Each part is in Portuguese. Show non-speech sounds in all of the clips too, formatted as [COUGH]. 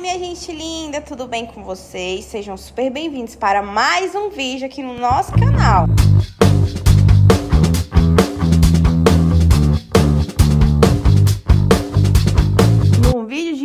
minha gente linda, tudo bem com vocês? Sejam super bem-vindos para mais um vídeo aqui no nosso canal.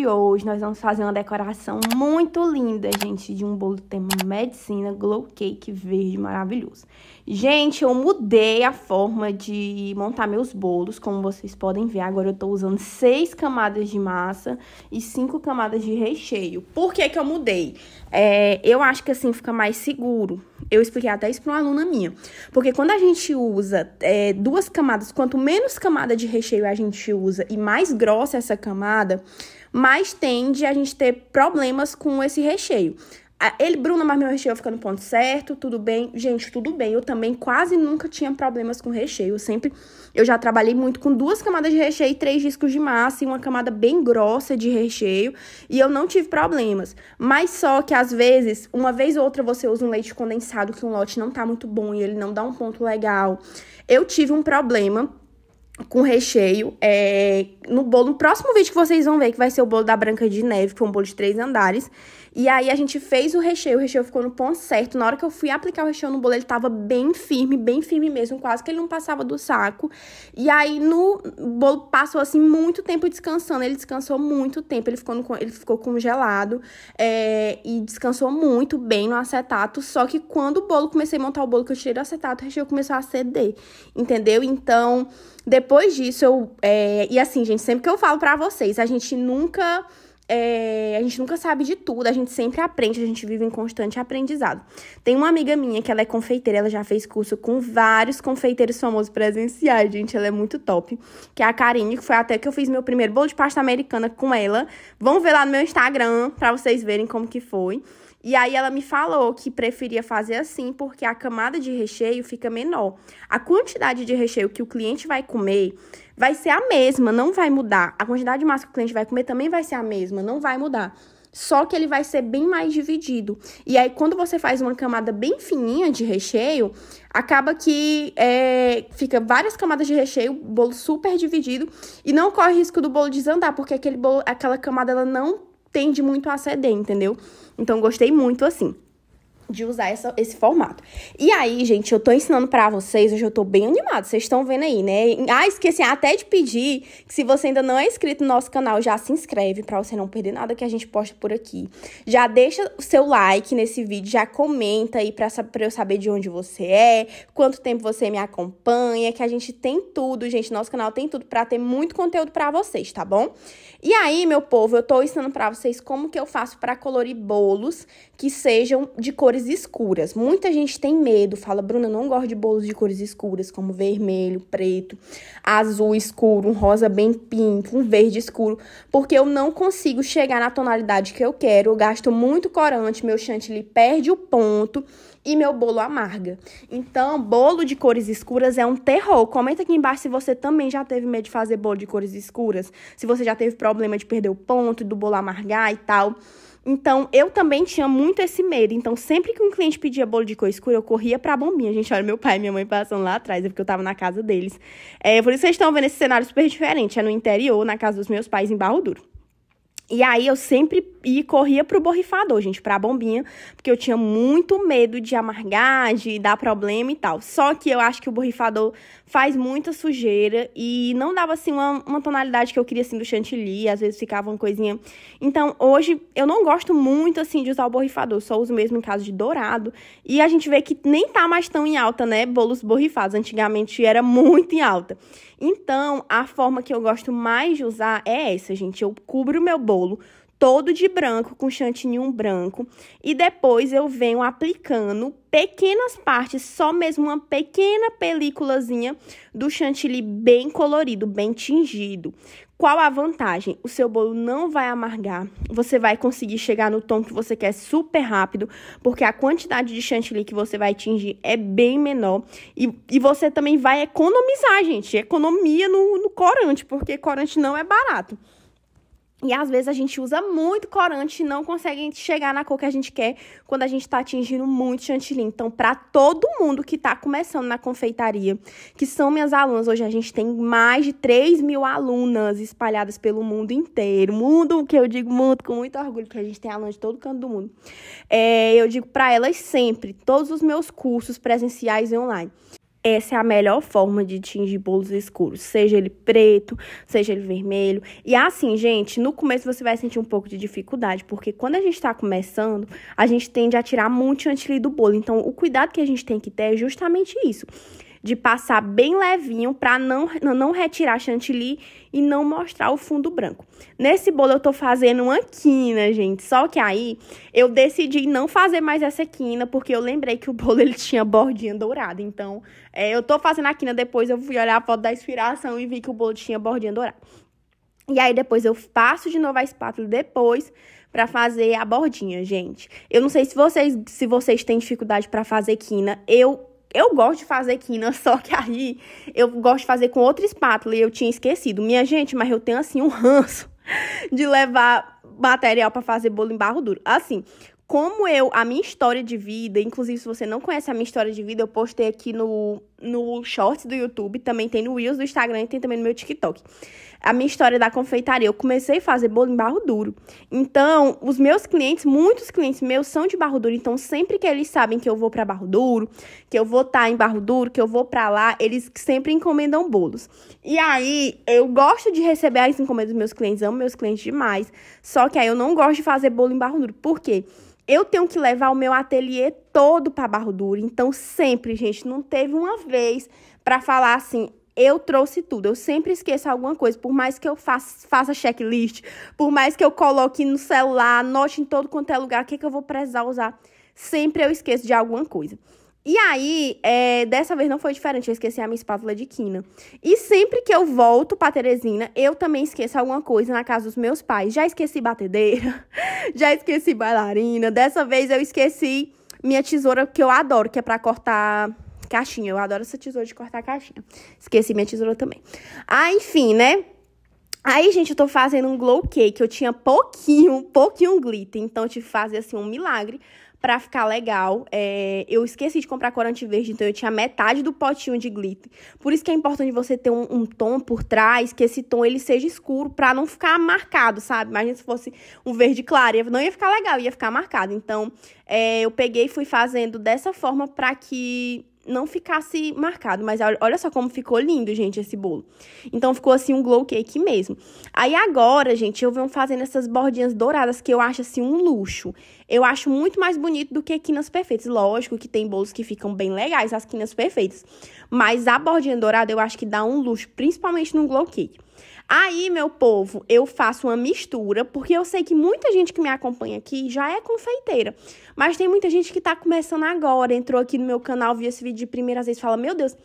hoje, nós vamos fazer uma decoração muito linda, gente, de um bolo tema medicina, glow cake verde maravilhoso. Gente, eu mudei a forma de montar meus bolos, como vocês podem ver. Agora eu tô usando seis camadas de massa e cinco camadas de recheio. Por que que eu mudei? É, eu acho que assim fica mais seguro. Eu expliquei até isso pra uma aluna minha. Porque quando a gente usa é, duas camadas, quanto menos camada de recheio a gente usa e mais grossa essa camada, mais tende a gente ter problemas com esse recheio. Ele, Bruna, mas meu recheio fica no ponto certo, tudo bem. Gente, tudo bem. Eu também quase nunca tinha problemas com recheio. Eu sempre. Eu já trabalhei muito com duas camadas de recheio, três discos de massa e uma camada bem grossa de recheio. E eu não tive problemas. Mas só que às vezes, uma vez ou outra, você usa um leite condensado que um lote não tá muito bom e ele não dá um ponto legal. Eu tive um problema com recheio é, no bolo. No próximo vídeo que vocês vão ver, que vai ser o bolo da Branca de Neve, que foi um bolo de três andares. E aí a gente fez o recheio, o recheio ficou no ponto certo. Na hora que eu fui aplicar o recheio no bolo, ele tava bem firme, bem firme mesmo, quase que ele não passava do saco. E aí no bolo passou assim muito tempo descansando, ele descansou muito tempo, ele ficou, no, ele ficou congelado é, e descansou muito bem no acetato. Só que quando o bolo, comecei a montar o bolo, que eu tirei do acetato, o recheio começou a ceder, entendeu? Então, depois depois disso, eu. É, e assim, gente, sempre que eu falo para vocês, a gente nunca. É, a gente nunca sabe de tudo, a gente sempre aprende, a gente vive em constante aprendizado. Tem uma amiga minha que ela é confeiteira, ela já fez curso com vários confeiteiros famosos presenciais, gente, ela é muito top. Que é a Karine, que foi até que eu fiz meu primeiro bolo de pasta americana com ela. Vão ver lá no meu Instagram pra vocês verem como que foi. E aí ela me falou que preferia fazer assim porque a camada de recheio fica menor. A quantidade de recheio que o cliente vai comer vai ser a mesma, não vai mudar. A quantidade de massa que o cliente vai comer também vai ser a mesma, não vai mudar. Só que ele vai ser bem mais dividido. E aí, quando você faz uma camada bem fininha de recheio, acaba que é, fica várias camadas de recheio, bolo super dividido, e não corre risco do bolo desandar, porque aquele bolo, aquela camada ela não tende muito a ceder, entendeu? Então gostei muito assim de usar essa, esse formato. E aí, gente, eu tô ensinando para vocês, hoje eu tô bem animada, vocês estão vendo aí, né? Ah, esqueci até de pedir que se você ainda não é inscrito no nosso canal, já se inscreve para você não perder nada que a gente posta por aqui. Já deixa o seu like nesse vídeo, já comenta aí pra, pra eu saber de onde você é, quanto tempo você me acompanha, que a gente tem tudo, gente, nosso canal tem tudo para ter muito conteúdo para vocês, tá bom? E aí, meu povo, eu tô ensinando para vocês como que eu faço para colorir bolos que sejam de cor cores escuras. Muita gente tem medo, fala, Bruna, não gosto de bolos de cores escuras, como vermelho, preto, azul escuro, um rosa bem pinto, um verde escuro, porque eu não consigo chegar na tonalidade que eu quero, eu gasto muito corante, meu chantilly perde o ponto e meu bolo amarga. Então, bolo de cores escuras é um terror. Comenta aqui embaixo se você também já teve medo de fazer bolo de cores escuras, se você já teve problema de perder o ponto, do bolo amargar e tal. Então, eu também tinha muito esse medo. Então, sempre que um cliente pedia bolo de cor escura, eu corria pra bombinha. Gente, olha meu pai e minha mãe passando lá atrás, é porque eu tava na casa deles. É, por isso que vocês estão vendo esse cenário super diferente. É no interior, na casa dos meus pais, em Barro Duro. E aí eu sempre ia, corria pro borrifador, gente, pra bombinha, porque eu tinha muito medo de amargar, de dar problema e tal. Só que eu acho que o borrifador faz muita sujeira e não dava assim uma, uma tonalidade que eu queria assim do chantilly, às vezes ficava uma coisinha. Então, hoje eu não gosto muito assim de usar o borrifador, só uso mesmo em caso de dourado. E a gente vê que nem tá mais tão em alta, né, bolos borrifados. Antigamente era muito em alta. Então, a forma que eu gosto mais de usar é essa, gente. Eu cubro meu bolo bolo todo de branco, com chantininho branco, e depois eu venho aplicando pequenas partes, só mesmo uma pequena películazinha do chantilly bem colorido, bem tingido. Qual a vantagem? O seu bolo não vai amargar, você vai conseguir chegar no tom que você quer super rápido, porque a quantidade de chantilly que você vai tingir é bem menor, e, e você também vai economizar, gente, economia no, no corante, porque corante não é barato. E às vezes a gente usa muito corante e não consegue chegar na cor que a gente quer quando a gente está atingindo muito chantilly. Então, para todo mundo que está começando na confeitaria, que são minhas alunas, hoje a gente tem mais de 3 mil alunas espalhadas pelo mundo inteiro. Mundo que eu digo muito, com muito orgulho, porque a gente tem alunas de todo canto do mundo. É, eu digo para elas sempre, todos os meus cursos presenciais e online. Essa é a melhor forma de tingir bolos escuros, seja ele preto, seja ele vermelho. E assim, gente, no começo você vai sentir um pouco de dificuldade, porque quando a gente está começando, a gente tende a tirar muito chantilly do bolo. Então, o cuidado que a gente tem que ter é justamente isso de passar bem levinho para não, não retirar chantilly e não mostrar o fundo branco. Nesse bolo eu tô fazendo uma quina, gente, só que aí eu decidi não fazer mais essa quina porque eu lembrei que o bolo ele tinha bordinha dourada. Então, é, eu tô fazendo a quina depois eu fui olhar a foto da inspiração e vi que o bolo tinha bordinha dourada. E aí depois eu passo de novo a espátula depois para fazer a bordinha, gente. Eu não sei se vocês se vocês têm dificuldade para fazer quina. Eu eu gosto de fazer quina, [LAUGHS] só que aí eu gosto de fazer com outra espátula e eu tinha esquecido. Minha gente, mas eu tenho assim um ranço [LAUGHS] de levar material para fazer bolo em barro duro. Assim, como eu, a minha história de vida, inclusive se você não conhece a minha história de vida, eu postei aqui no, no Shorts do YouTube, também tem no Reels do Instagram e tem também no meu TikTok. A minha história da confeitaria, eu comecei a fazer bolo em barro duro. Então, os meus clientes, muitos clientes meus são de barro duro, então sempre que eles sabem que eu vou para barro duro, que eu vou estar tá em barro duro, que eu vou para lá, eles sempre encomendam bolos. E aí, eu gosto de receber as encomendas dos meus clientes, amo meus clientes demais, só que aí eu não gosto de fazer bolo em barro duro. Por quê? Eu tenho que levar o meu ateliê todo para Barro Duro. Então, sempre, gente, não teve uma vez para falar assim, eu trouxe tudo. Eu sempre esqueço alguma coisa, por mais que eu faça, faça checklist, por mais que eu coloque no celular, anote em todo quanto é lugar, o que, é que eu vou precisar usar. Sempre eu esqueço de alguma coisa. E aí, é, dessa vez não foi diferente, eu esqueci a minha espátula de quina. E sempre que eu volto pra Teresina, eu também esqueço alguma coisa na casa dos meus pais. Já esqueci batedeira, [LAUGHS] já esqueci bailarina. Dessa vez eu esqueci minha tesoura, que eu adoro, que é pra cortar caixinha. Eu adoro essa tesoura de cortar caixinha. Esqueci minha tesoura também. Ah, enfim, né? Aí, gente, eu tô fazendo um glow cake. Eu tinha pouquinho, pouquinho glitter. Então, eu tive que fazer, assim, um milagre pra ficar legal. É, eu esqueci de comprar corante verde, então eu tinha metade do potinho de glitter. Por isso que é importante você ter um, um tom por trás, que esse tom ele seja escuro, pra não ficar marcado, sabe? Imagina se fosse um verde claro, não ia ficar legal, ia ficar marcado. Então, é, eu peguei e fui fazendo dessa forma pra que não ficasse marcado. Mas olha só como ficou lindo, gente, esse bolo. Então ficou assim um glow cake mesmo. Aí agora, gente, eu venho fazendo essas bordinhas douradas que eu acho assim um luxo eu acho muito mais bonito do que quinas perfeitas. Lógico que tem bolos que ficam bem legais, as quinas perfeitas. Mas a bordinha dourada eu acho que dá um luxo, principalmente no glow cake. Aí, meu povo, eu faço uma mistura, porque eu sei que muita gente que me acompanha aqui já é confeiteira. Mas tem muita gente que tá começando agora, entrou aqui no meu canal, viu esse vídeo de primeira vez e fala: Meu Deus,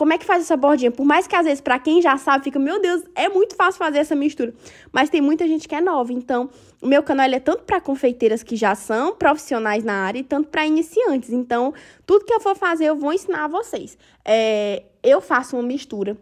como é que faz essa bordinha? Por mais que às vezes para quem já sabe fica, meu Deus, é muito fácil fazer essa mistura, mas tem muita gente que é nova. Então, o meu canal é tanto para confeiteiras que já são profissionais na área e tanto para iniciantes. Então, tudo que eu for fazer eu vou ensinar a vocês. É, eu faço uma mistura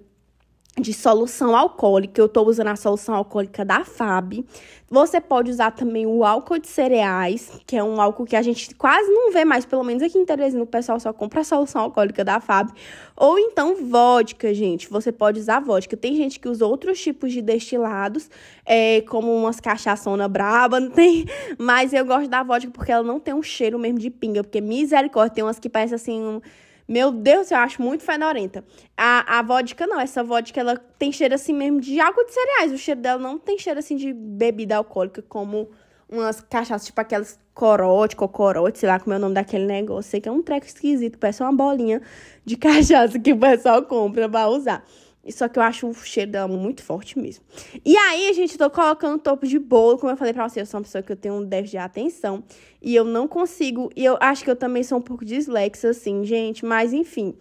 de solução alcoólica, eu estou usando a solução alcoólica da FAB. Você pode usar também o álcool de cereais, que é um álcool que a gente quase não vê mais, pelo menos aqui em Teresina, o pessoal só compra a solução alcoólica da FAB. Ou então vodka, gente. Você pode usar vodka. Tem gente que usa outros tipos de destilados, é, como umas cachaçona braba, não tem? Mas eu gosto da vodka porque ela não tem um cheiro mesmo de pinga, porque misericórdia, tem umas que parecem assim. Um meu Deus, eu acho muito fedorenta. A, a vodka não, essa vodka ela tem cheiro assim mesmo de água de cereais. O cheiro dela não tem cheiro assim de bebida alcoólica, como umas cachaças, tipo aquelas corote, cocorote, sei lá como é o nome daquele negócio. Sei que é um treco esquisito, parece uma bolinha de [LAUGHS] cachaça que o pessoal compra pra usar. Só que eu acho o cheiro dela muito forte mesmo. E aí, gente, eu tô colocando topo de bolo. Como eu falei pra vocês, eu sou uma pessoa que eu tenho um déficit de atenção. E eu não consigo. E eu acho que eu também sou um pouco dislexa, assim, gente. Mas, enfim.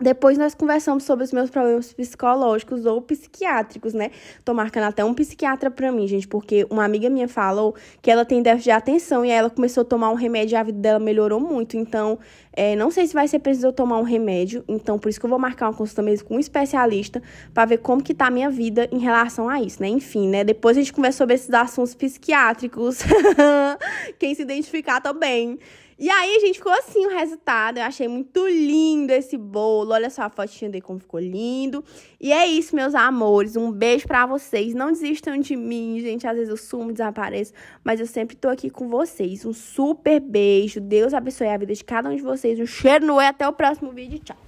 Depois nós conversamos sobre os meus problemas psicológicos ou psiquiátricos, né? Tô marcando até um psiquiatra pra mim, gente, porque uma amiga minha falou que ela tem déficit de atenção e aí ela começou a tomar um remédio e a vida dela melhorou muito. Então, é, não sei se vai ser preciso eu tomar um remédio. Então, por isso que eu vou marcar uma consulta mesmo com um especialista para ver como que tá a minha vida em relação a isso, né? Enfim, né? Depois a gente conversa sobre esses assuntos psiquiátricos. [LAUGHS] Quem se identificar também. Tá e aí, gente, ficou assim o resultado. Eu achei muito lindo esse bolo. Olha só a fotinha dele como ficou lindo. E é isso, meus amores. Um beijo para vocês. Não desistam de mim, gente. Às vezes eu sumo, desapareço, mas eu sempre tô aqui com vocês. Um super beijo. Deus abençoe a vida de cada um de vocês. Um cheiro no é. Até o próximo vídeo. Tchau.